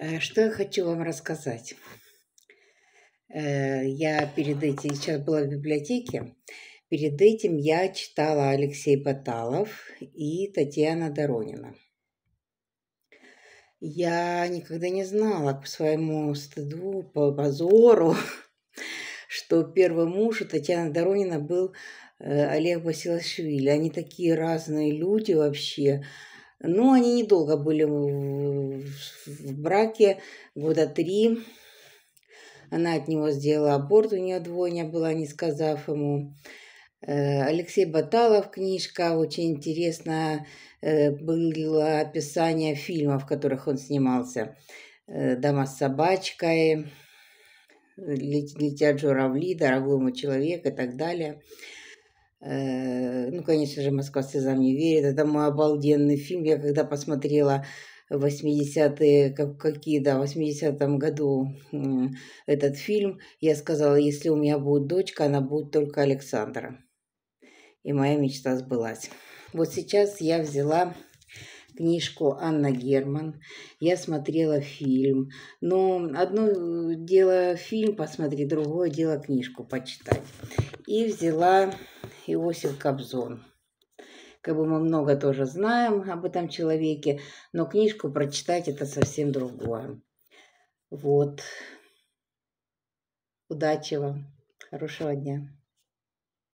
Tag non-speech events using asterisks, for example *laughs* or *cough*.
Э, что я хочу вам рассказать. Э, я перед этим, сейчас была в библиотеке, перед этим я читала Алексей Баталов и Татьяна Доронина. Я никогда не знала к своему стыду, по позору, *laughs* что первый муж у Татьяны Доронина был э, Олег Басилашвили. Они такие разные люди вообще. Но они недолго были в, браке, года три. Она от него сделала аборт, у нее двойня была, не сказав ему. Э, Алексей Баталов книжка, очень интересно э, было описание фильмов, в которых он снимался. Э, «Дома с собачкой», «Летят журавли», «Дорогому человек» и так далее – Э, ну, конечно же, «Москва слезам не верит». Это мой обалденный фильм. Я когда посмотрела в 80-е, как, какие, да, в 80-м году этот фильм, я сказала, если у меня будет дочка, она будет только Александра. И моя мечта сбылась. Вот сейчас я взяла книжку Анна Герман, я смотрела фильм. Но одно дело фильм посмотреть, другое дело книжку почитать. И взяла Иосиф Кобзон. Как бы мы много тоже знаем об этом человеке, но книжку прочитать это совсем другое. Вот. Удачи вам. Хорошего дня.